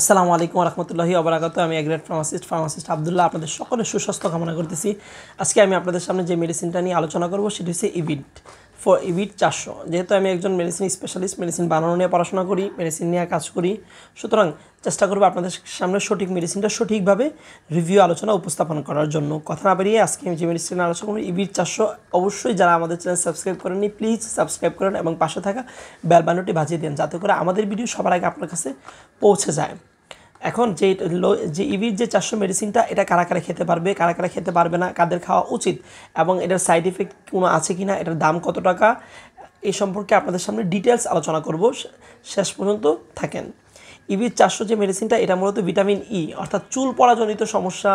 আসসালামু আলাইকুম রহমতুল্লাহি আবরাকাত আমি এগ্রেড ফার্মাসিস্ট ফার্মাসিস্ট আবদুল্লাহ আপনাদের সকলের সুস্বাস্থ্য কামনা করতেছি আজকে আমি আপনাদের সামনে যে মেডিসিনটা নিয়ে আলোচনা করব সেটি হচ্ছে ইভিড ফর ইবিট চারশো যেহেতু আমি একজন মেডিসিন স্পেশালিস্ট মেডিসিন বানানো নিয়ে পড়াশোনা করি মেডিসিন নিয়ে কাজ করি সুতরাং চেষ্টা করবো আপনাদের সামনে সঠিক মেডিসিনটা সঠিকভাবে রিভিউ আলোচনা উপস্থাপন করার জন্য কথা না বেরিয়ে আজকে আমি যে মেডিসিন আলোচনা করি ইবিট চারশো অবশ্যই যারা আমাদের চ্যানেল সাবস্ক্রাইব করেননি প্লিজ সাবস্ক্রাইব করেন এবং পাশে থাকা বেলবানোটি বাজিয়ে দেন যাতে করে আমাদের ভিডিও সবার আগে আপনার কাছে পৌঁছে যায় এখন যে যে ইভির যে চারশো মেডিসিনটা এটা কারা কারা খেতে পারবে কারা কারা খেতে পারবে না কাদের খাওয়া উচিত এবং এটার সাইড এফেক্ট কোনো আছে কি না এটার দাম কত টাকা এই সম্পর্কে আপনাদের সামনে ডিটেলস আলোচনা করব শেষ পর্যন্ত থাকেন ইভির চারশো যে মেডিসিনটা এটা মূলত ভিটামিন ই e, অর্থাৎ চুল পড়াজনিত সমস্যা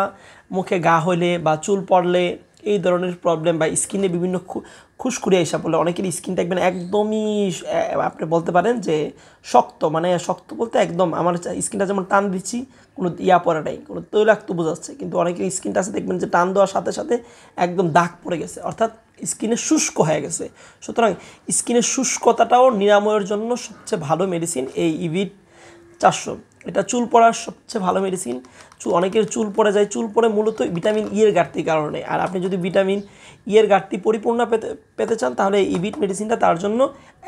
মুখে গা হইলে বা চুল পড়লে এই ধরনের প্রবলেম বা স্কিনে বিভিন্ন খুশকুড়ি এসে পড়লে অনেকের স্কিন দেখবেন একদমই আপনি বলতে পারেন যে শক্ত মানে শক্ত বলতে একদম আমার স্কিনটা যেমন টান দিচ্ছি কোনো ইয়া পরে নাই কোনো তৈলাক্ত বোঝাচ্ছে কিন্তু অনেকের স্কিনটা আছে দেখবেন যে টান দেওয়ার সাথে সাথে একদম দাগ পড়ে গেছে অর্থাৎ স্কিনে শুষ্ক হয়ে গেছে সুতরাং স্কিনের শুষ্কতাটাও নিরাময়ের জন্য সবচেয়ে ভালো মেডিসিন এই ইভিড চারশো এটা চুল পড়ার সবচেয়ে ভালো মেডিসিন চুল অনেকের চুল পড়ে যায় চুল পড়ে মূলত ভিটামিন ই e এর ঘাটতির কারণে আর আপনি যদি ভিটামিন ই e এর ঘাটতি পরিপূর্ণ পেতে পেতে চান তাহলে ইবিট মেডিসিনটা e তার জন্য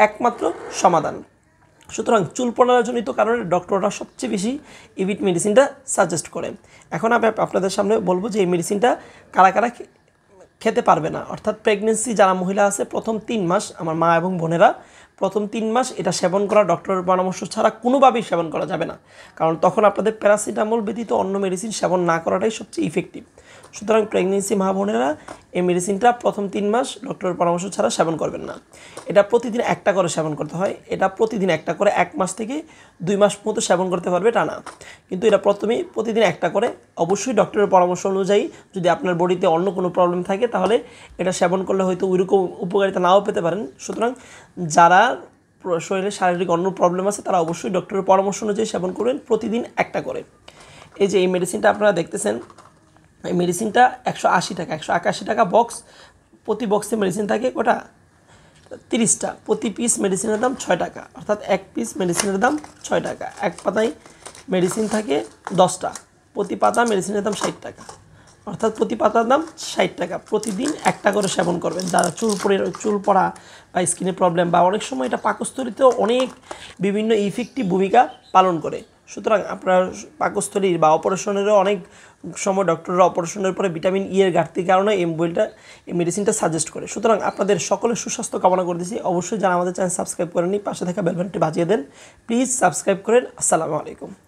একমাত্র সমাধান সুতরাং চুল পড়াজনিত কারণে ডক্টররা সবচেয়ে বেশি ইবিট মেডিসিনটা সাজেস্ট করে এখন আমি আপনাদের সামনে বলবো যে এই মেডিসিনটা কারা কারা খেতে পারবে না অর্থাৎ প্রেগনেন্সি যারা মহিলা আছে প্রথম তিন মাস আমার মা এবং বোনেরা প্রথম তিন মাস এটা সেবন করা ডক্টরের পরামর্শ ছাড়া কোনোভাবেই সেবন করা যাবে না কারণ তখন আপনাদের প্যারাসিটামল ব্যতীত অন্য মেডিসিন সেবন না করাটাই সবচেয়ে ইফেক্টিভ সুতরাং প্রেগনেন্সি মা বোনেরা এই মেডিসিনটা প্রথম তিন মাস ডক্টরের পরামর্শ ছাড়া সেবন করবেন না এটা প্রতিদিন একটা করে সেবন করতে হয় এটা প্রতিদিন একটা করে এক মাস থেকে দুই মাস মতো সেবন করতে পারবে টানা কিন্তু এটা প্রথমেই প্রতিদিন একটা করে অবশ্যই ডক্টরের পরামর্শ অনুযায়ী যদি আপনার বডিতে অন্য কোনো প্রবলেম থাকে তাহলে এটা সেবন করলে হয়তো ওইরকম উপকারিতা নাও পেতে পারেন সুতরাং যারা শরীরে শারীরিক অন্য প্রবলেম আছে তারা অবশ্যই ডক্টরের পরামর্শ অনুযায়ী সেবন করবেন প্রতিদিন একটা করে এই যে এই মেডিসিনটা আপনারা দেখতেছেন এই মেডিসিনটা একশো আশি টাকা একশো একাশি টাকা বক্স প্রতি বক্সে মেডিসিন থাকে কটা তিরিশটা প্রতি পিস মেডিসিনের দাম ছয় টাকা অর্থাৎ এক পিস মেডিসিনের দাম ছয় টাকা এক পাতায় মেডিসিন থাকে দশটা প্রতি পাতা মেডিসিনের দাম ষাট টাকা অর্থাৎ প্রতি পাতার দাম ষাট টাকা প্রতিদিন একটা করে সেবন করবেন যারা চুল পড়ে চুল পড়া বা স্কিনের প্রবলেম বা অনেক সময় এটা পাকস্তরিতেও অনেক বিভিন্ন ইফেক্টিভ ভূমিকা পালন করে সুতরাং আপনার পাকস্থলীর বা অপারেশনেরও অনেক সময় ডক্টররা অপারেশনের পরে ভিটামিন ইয়ের e ঘাটতির কারণে এই মোবাইলটা এই মেডিসিনটা সাজেস্ট করে সুতরাং আপনাদের সকলের সুস্বাস্থ্য কামনা করতেছি অবশ্যই যারা আমাদের চ্যানেল সাবস্ক্রাইব করেনি পাশে থাকা বেলবেনটি বাজিয়ে দেন প্লিজ সাবস্ক্রাইব করেন আসসালামু আলাইকুম